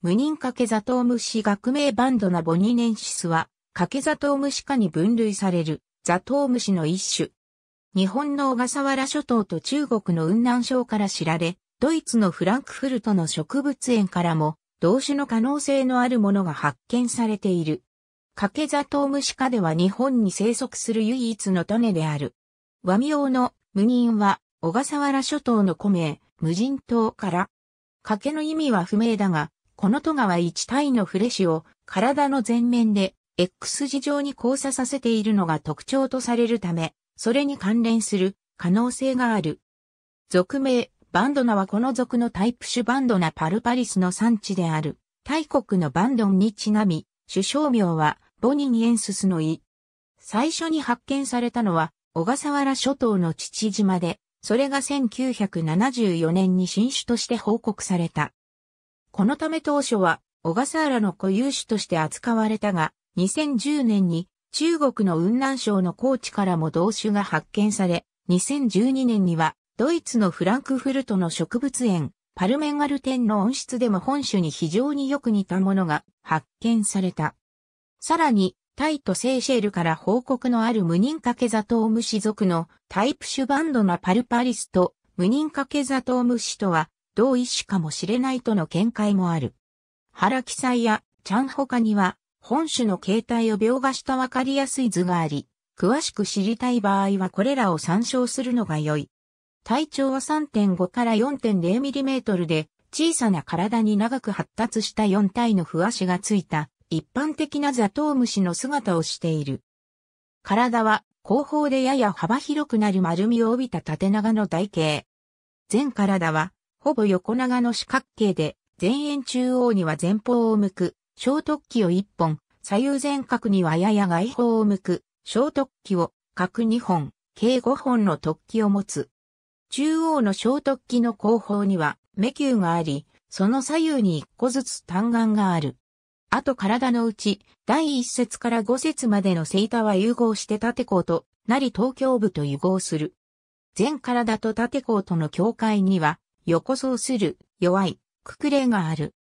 無人掛けザトウムシ学名バンドナボニネンシスは、掛けザトウムシ科に分類されるザトウムシの一種。日本の小笠原諸島と中国の雲南省から知られ、ドイツのフランクフルトの植物園からも、同種の可能性のあるものが発見されている。掛けザトウムシ科では日本に生息する唯一の種である。和名の無人は、小笠原諸島の古名、無人島から。掛けの意味は不明だが、この戸川一体のフレシを体の前面で X 字上に交差させているのが特徴とされるため、それに関連する可能性がある。俗名、バンドナはこの族のタイプ種バンドナパルパリスの産地である、大国のバンドンにちなみ、首相名はボニニエンススの意。最初に発見されたのは小笠原諸島の父島で、それが1974年に新種として報告された。このため当初は小笠原の固有種として扱われたが、2010年に中国の雲南省の高地からも同種が発見され、2012年にはドイツのフランクフルトの植物園、パルメンガルテンの温室でも本種に非常によく似たものが発見された。さらに、タイとセーシェルから報告のある無人掛けザトウムシ属のタイプ種バンドのパルパリスと無人掛けザトウムシとは同一種かもしれないとの見解もある。原記載やちゃん他には、本種の形態を描画したわかりやすい図があり、詳しく知りたい場合はこれらを参照するのが良い。体長は3.5から4 0トルで、小さな体に長く発達した4体のふわしがついた、一般的なザトウムシの姿をしている。体は後方でやや幅広くなる丸みを帯びた縦長の台形。全体はほぼ横長の四角形で、前円中央には前方を向く、小突起を一本、左右前角にはやや外方を向く、小突起を、角二本、計五本の突起を持つ。中央の小突起の後方には、目球があり、その左右に一個ずつ単眼がある。あと体のうち、第一節から五節までのセイタは融合して縦孔となり東京部と融合する。全体と縦孔との境界には、横走する、弱い、くくれがある。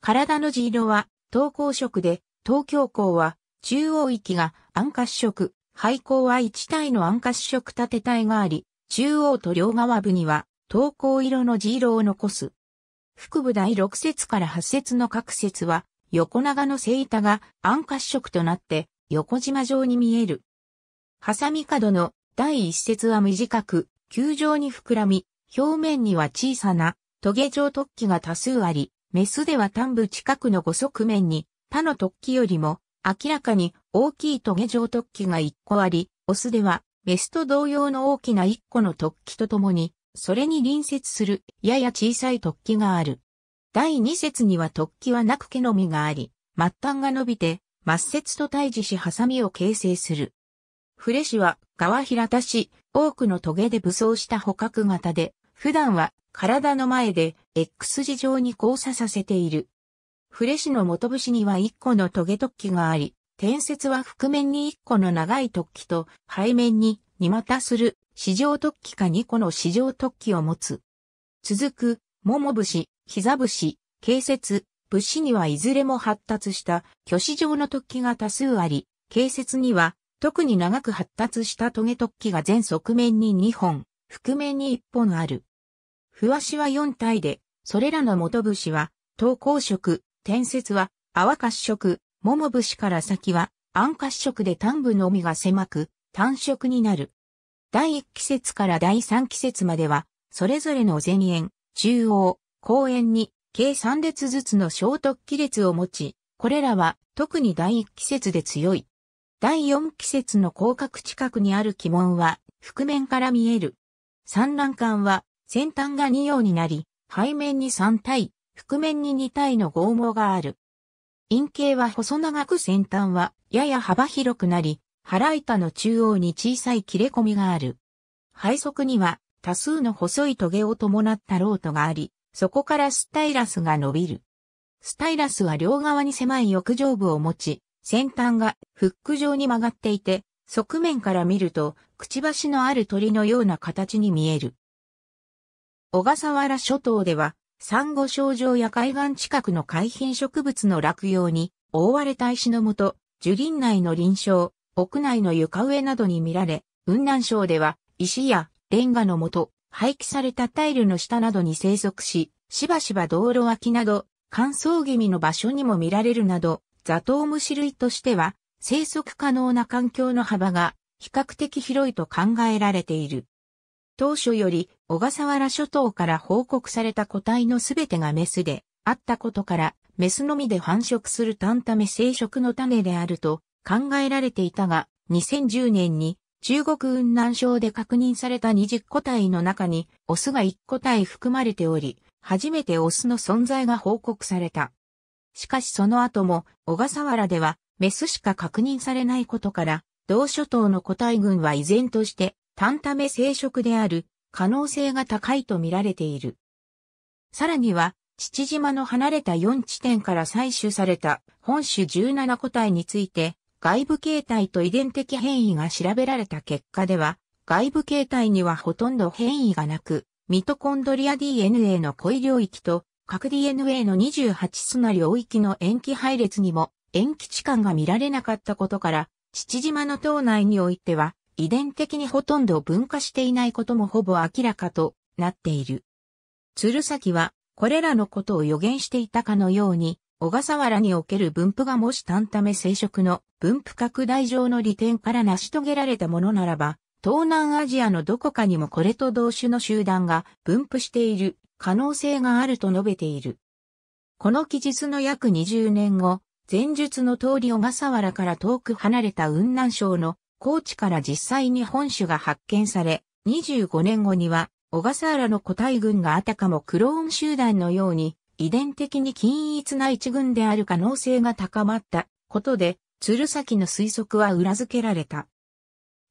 体の地色は、東高色で、東京港は、中央域が暗褐色、廃校は一体の暗褐色縦体があり、中央と両側部には、東高色の地色を残す。腹部第6節から8節の各節は、横長の背板が暗褐色となって、横島状に見える。ハサミ角の第1節は短く、球状に膨らみ、表面には小さなトゲ状突起が多数あり、メスでは単部近くの5側面に他の突起よりも明らかに大きいトゲ状突起が1個あり、オスではメスと同様の大きな1個の突起とともに、それに隣接するやや小さい突起がある。第2節には突起はなく毛の実があり、末端が伸びて、末節と対峙しハサミを形成する。フレシは、川平田市多くのトゲで武装した捕獲型で、普段は体の前で X 字状に交差させている。フレシの元節には1個のトゲ突起があり、天節は覆面に1個の長い突起と背面に2股する四条突起か2個の四条突起を持つ。続く、桃節、膝節、形節、節にはいずれも発達した虚子状の突起が多数あり、形節には特に長く発達したトゲ突起が全側面に2本、覆面に1本ある。ふわしは四体で、それらの元節は、東高色、天節は、泡褐色、桃節から先は、暗褐色で単部のみが狭く、単色になる。第一季節から第三季節までは、それぞれの前縁、中央、後縁に、計三列ずつの小突起列を持ち、これらは特に第一季節で強い。第四季節の広角近くにある鬼門は、覆面から見える。産卵管は先端が2用になり、背面に3体、覆面に2体の剛毛がある。陰茎は細長く先端はやや幅広くなり、腹板の中央に小さい切れ込みがある。背側には多数の細いトゲを伴ったロートがあり、そこからスタイラスが伸びる。スタイラスは両側に狭い翼場部を持ち、先端がフック状に曲がっていて、側面から見ると、くちばしのある鳥のような形に見える。小笠原諸島では、珊瑚礁上や海岸近くの海浜植物の落葉に、覆われた石のもと、樹林内の林床、屋内の床上などに見られ、雲南省では、石やレンガのもと、廃棄されたタイルの下などに生息し、しばしば道路脇など、乾燥気味の場所にも見られるなど、ザトウムシ類としては、生息可能な環境の幅が比較的広いと考えられている。当初より小笠原諸島から報告された個体のすべてがメスであったことから、メスのみで繁殖する単ため生殖の種であると考えられていたが、2010年に中国雲南省で確認された20個体の中にオスが1個体含まれており、初めてオスの存在が報告された。しかしその後も小笠原ではメスしか確認されないことから、同諸島の個体群は依然として単ため生殖である可能性が高いと見られている。さらには、父島の離れた4地点から採取された本種17個体について、外部形態と遺伝的変異が調べられた結果では、外部形態にはほとんど変異がなく、ミトコンドリア DNA の濃い領域と、核 DNA の28素な領域の塩基配列にも、塩基置換が見られなかったことから、父島の島内においては、遺伝的にほとんど分化していないこともほぼ明らかとなっている。鶴崎は、これらのことを予言していたかのように、小笠原における分布がもし単ため生殖の分布拡大上の利点から成し遂げられたものならば、東南アジアのどこかにもこれと同種の集団が分布している可能性があると述べている。この記述の約20年後、前述の通り小笠原から遠く離れた雲南省の高知から実際に本種が発見され、25年後には、小笠原の個体群があたかもクローン集団のように、遺伝的に均一な一群である可能性が高まったことで、鶴崎の推測は裏付けられた。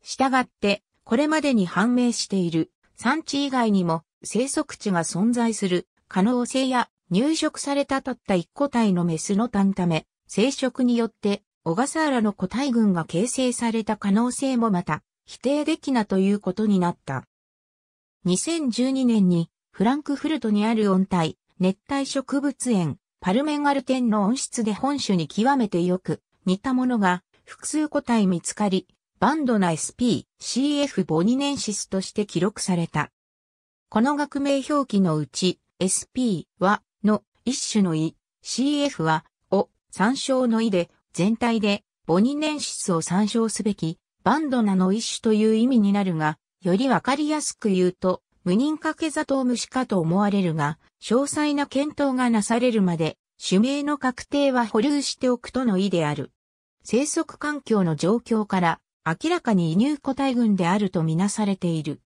したがって、これまでに判明している産地以外にも生息地が存在する可能性や入植されたたった一個体のメスの単ため、生殖によって小笠原の個体群が形成された可能性もまた否定できなということになった。2012年にフランクフルトにある温帯、熱帯植物園、パルメンガルテンの温室で本種に極めてよく似たものが複数個体見つかり、バンドな SP、CF ボニネンシスとして記録された。この学名表記のうち、SP は、の、一種の意、CF は、を、参照の意で、全体で、母人年室を参照すべき、バンドナの一種という意味になるが、よりわかりやすく言うと、無人掛け砂糖虫かと思われるが、詳細な検討がなされるまで、種名の確定は保留しておくとの意である。生息環境の状況から、明らかに移入個体群であるとみなされている。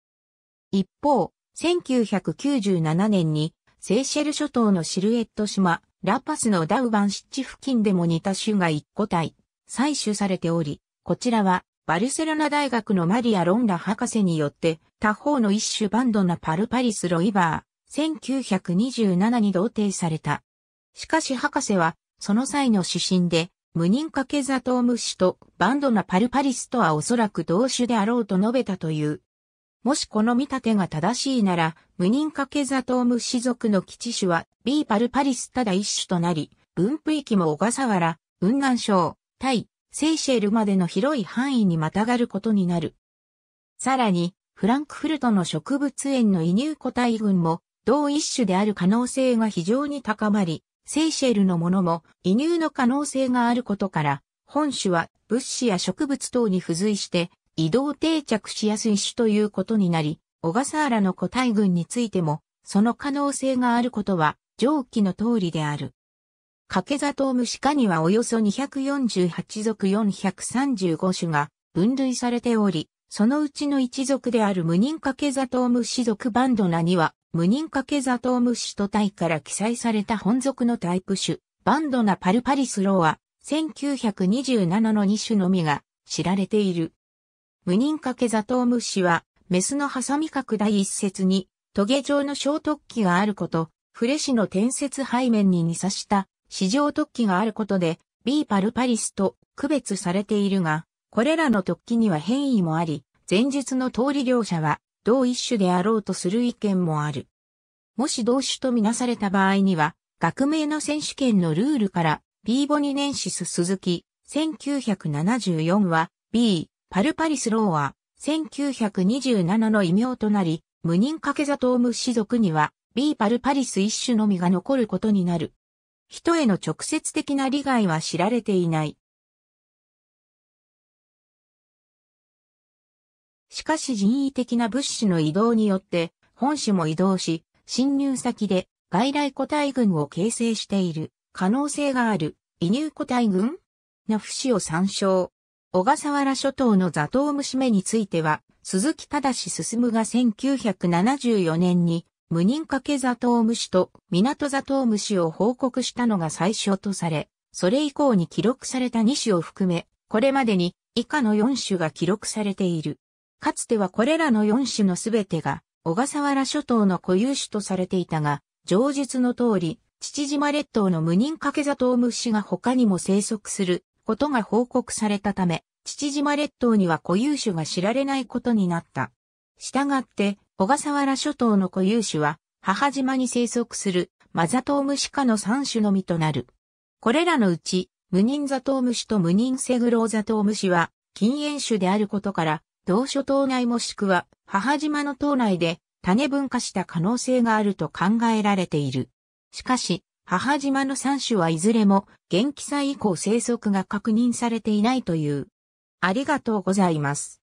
一方、1997年に、セーシェル諸島のシルエット島、ラパスのダウバン湿地付近でも似た種が1個体、採取されており、こちらは、バルセロナ大学のマリア・ロンラ博士によって、他方の一種バンドナパルパリス・ロイバー、1927に同定された。しかし博士は、その際の指針で、無人掛けザトウムシとバンドナパルパリスとはおそらく同種であろうと述べたという。もしこの見立てが正しいなら、無人掛ケザトウム氏族の基地種は、ビーパルパリスただ一種となり、分布域も小笠原、雲南省、タイ、セイシェルまでの広い範囲にまたがることになる。さらに、フランクフルトの植物園の移入個体群も、同一種である可能性が非常に高まり、セイシェルのものも移入の可能性があることから、本種は物資や植物等に付随して移動定着しやすい種ということになり、小笠原の個体群についても、その可能性があることは、上記の通りである。掛け座頭虫下にはおよそ248属435種が分類されており、そのうちの一族である無人掛け座頭虫属バンドナには、無人掛け座頭虫と体から記載された本族のタイプ種、バンドナパルパリスローは、1927の2種のみが知られている。無人掛けザトウムシは、メスのハサミ角第一節に、トゲ状の小突起があること、フレシの転節背面に似さした市場突起があることで、B パルパリスと区別されているが、これらの突起には変異もあり、前述の通り両者は同一種であろうとする意見もある。もし同種とみなされた場合には、学名の選手権のルールから、B ボニネンシス鈴木、1974は、B、パルパリスローは、1927の異名となり、無人掛け座頭無氏族には、B パルパリス一種のみが残ることになる。人への直接的な利害は知られていない。しかし人為的な物資の移動によって、本種も移動し、侵入先で外来個体群を形成している可能性がある移入個体群の不死を参照。小笠原諸島のザトウムシ目については、鈴木正進が1974年に、無人掛けザトウムシと港ザトウムシを報告したのが最初とされ、それ以降に記録された2種を含め、これまでに以下の4種が記録されている。かつてはこれらの4種のすべてが、小笠原諸島の固有種とされていたが、上述の通り、父島列島の無人掛けザトウムシが他にも生息することが報告されたため、父島列島には固有種が知られないことになった。したがって、小笠原諸島の固有種は、母島に生息するマザトウムシ科の3種のみとなる。これらのうち、無人ザトウムシと無人セグローザトウムシは禁煙種であることから、同諸島内もしくは母島の島内で種分化した可能性があると考えられている。しかし、母島の三種はいずれも元気祭以降生息が確認されていないという。ありがとうございます。